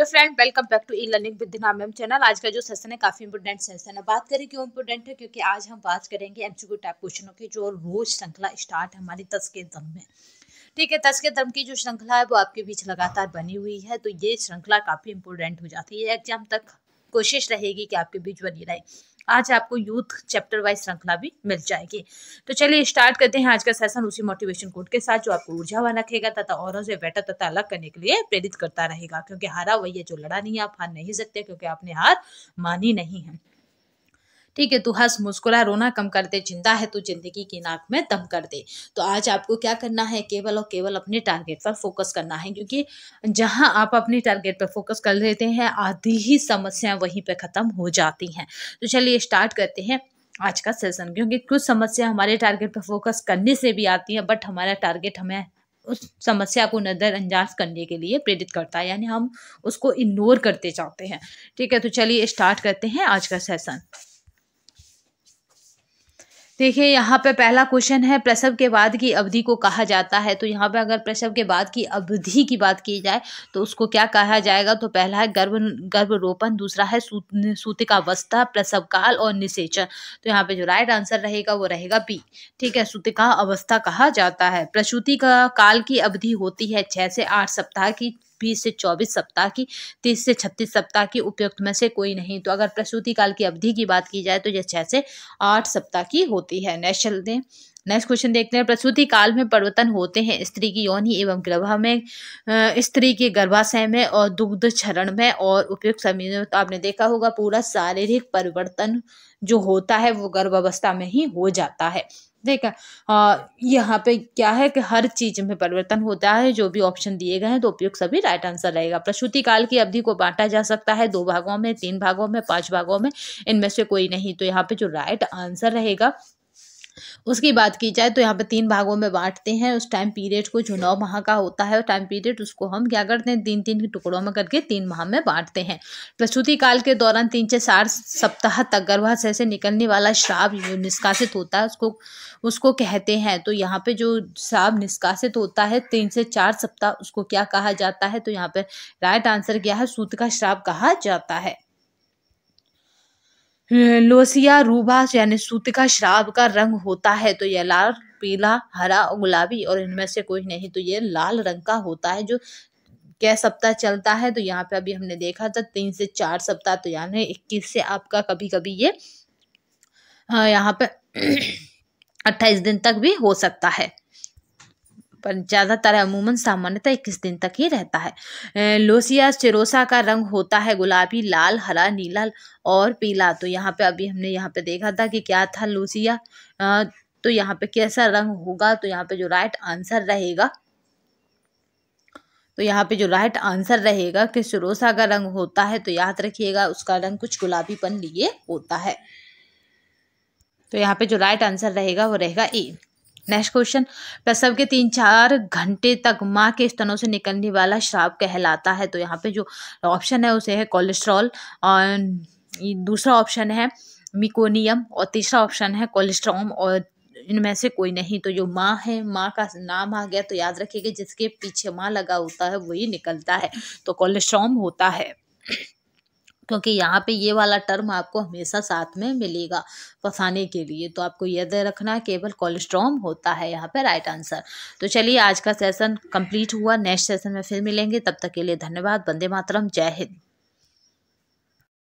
hello friend welcome back to e learning with ma'am channel आज का जो session है काफ़ी इंपोर्टेंट सेशन है बात करें क्यों इंपोर्टेंट है क्योंकि आज हम बात करेंगे एमसीक्यू टाइप क्वेश्चनों की जो रोज श्रृंखला स्टार्ट हमारी दस के दम में ठीक है दस के दम की जो श्रृंखला है वो आपके बीच लगातार बनी हुई है तो ये श्रृंखला काफ़ी इंपोर्टेंट हो जाती है एग्जाम तक कोशिश रहेगी कि आपके बीच बनी रहे आज आपको यूथ चैप्टर वाइज श्रृंखला भी मिल जाएगी तो चलिए स्टार्ट करते हैं आज का सेशन उसी मोटिवेशन कोड के साथ जो आपको ऊर्जावान रखेगा तथा औरों से बेटर तथा अलग करने के लिए प्रेरित करता रहेगा क्योंकि हारा वही है जो लड़ा नहीं आप हार नहीं सकते क्योंकि आपने हार मानी नहीं है ठीक है तू हंस मुस्कुरा रोना कम कर दे जिंदा है तू जिंदगी की नाक में दम कर दे तो आज आपको क्या करना है केवल और केवल अपने टारगेट पर फोकस करना है क्योंकि जहाँ आप अपने टारगेट पर फोकस कर लेते हैं आधी ही समस्याएं वहीं पर ख़त्म हो जाती हैं तो चलिए स्टार्ट करते हैं आज का सेशन क्योंकि कुछ समस्या हमारे टारगेट पर फोकस करने से भी आती है बट हमारा टारगेट हमें उस समस्या को नज़रअंदाज करने के लिए प्रेरित करता है यानी हम उसको इग्नोर करते जाते हैं ठीक है तो चलिए स्टार्ट करते हैं आज का सेशन देखिए यहाँ पे पहला क्वेश्चन है प्रसव के बाद की अवधि को कहा जाता है तो यहाँ पे अगर प्रसव के बाद की अवधि की बात की जाए तो उसको क्या कहा जाएगा तो पहला है गर्भ गर्भरोपण दूसरा है सूतिकावस्था प्रसव काल और निषेचन तो यहाँ पे जो राइट आंसर रहेगा वो रहेगा बी ठीक है सूतिका अवस्था कहा जाता है प्रसूति का काल की अवधि होती है छः से आठ सप्ताह की बीस से चौबीस सप्ताह की तीस से छत्तीस सप्ताह की उपयुक्त में से कोई नहीं तो अगर प्रसूति काल की अवधि की बात की जाए तो यह छः से आठ सप्ताह की होती है नेक्स्ट चलते हैं नेक्स्ट क्वेश्चन देखते हैं प्रसूति काल में परिवर्तन होते हैं स्त्री की योनि एवं गर्भा में स्त्री के गर्भाशय में और दुग्ध क्षरण में और उपयुक्त समय में तो आपने देखा होगा पूरा शारीरिक परिवर्तन जो होता है वो गर्भावस्था में ही हो जाता है ठीक है यहाँ पे क्या है कि हर चीज में परिवर्तन होता है जो भी ऑप्शन दिए गए हैं तो उपयुक्त सभी राइट आंसर रहेगा प्रसूति काल की अवधि को बांटा जा सकता है दो भागों में तीन भागों में पांच भागों में इनमें से कोई नहीं तो यहाँ पे जो राइट आंसर रहेगा उसकी बात की जाए तो यहाँ पे तीन भागों में बांटते हैं उस टाइम पीरियड को जो नौ माह का होता है टाइम पीरियड उसको हम क्या करते हैं तीन तीन टुकड़ों में करके तीन माह में बांटते हैं प्रसूति काल के दौरान तीन से चार सप्ताह तक गर्भाशय से निकलने वाला श्राव जो निष्कासित होता है उसको उसको कहते हैं तो यहाँ पे जो श्राव निष्कासित होता है तीन से चार सप्ताह उसको क्या कहा जाता है तो यहाँ पे राइट आंसर क्या है सूत का श्राव कहा जाता है लोसिया रूबा यानी सूत का शराब का रंग होता है तो यह लाल पीला हरा और गुलाबी और इनमें से कोई नहीं तो ये लाल रंग का होता है जो क्या सप्ताह चलता है तो यहाँ पे अभी हमने देखा था तीन से चार सप्ताह तो यानी इक्कीस से आपका कभी कभी ये हाँ, यहाँ पे अट्ठाईस दिन तक भी हो सकता है पर ज़्यादातर अमूमन सामान्यतः इक्कीस दिन तक ही रहता है लोसिया चेरोसा का रंग होता है गुलाबी लाल हरा नीला और पीला तो यहाँ पे अभी हमने यहाँ पे देखा था कि क्या था लोसिया तो यहाँ पे कैसा रंग होगा तो यहाँ पे जो राइट आंसर रहेगा तो यहाँ पे जो राइट आंसर रहेगा कि सिरोसा का रंग होता है तो याद रखिएगा उसका रंग कुछ गुलाबीपन लिए होता है तो यहाँ पे जो राइट आंसर रहेगा वो रहेगा ए नेक्स्ट क्वेश्चन प्रसव के तीन चार घंटे तक माँ के स्तनों से निकलने वाला श्राव कहलाता है तो यहाँ पे जो ऑप्शन है उसे है कोलेस्ट्रॉल और दूसरा ऑप्शन है मिकोनियम और तीसरा ऑप्शन है कोलेस्ट्रॉम और इनमें से कोई नहीं तो जो माँ है माँ का नाम आ गया तो याद रखिएगा जिसके पीछे माँ लगा होता है वही निकलता है तो कोलेस्ट्रॉम होता है क्योंकि यहाँ पे ये वाला टर्म आपको हमेशा साथ में मिलेगा फंसाने के लिए तो आपको याद रखना केवल कोलेस्ट्रॉम होता है यहाँ पे राइट आंसर तो चलिए आज का सेशन कंप्लीट हुआ नेक्स्ट सेशन में फिर मिलेंगे तब तक के लिए धन्यवाद वंदे मातरम जय हिंद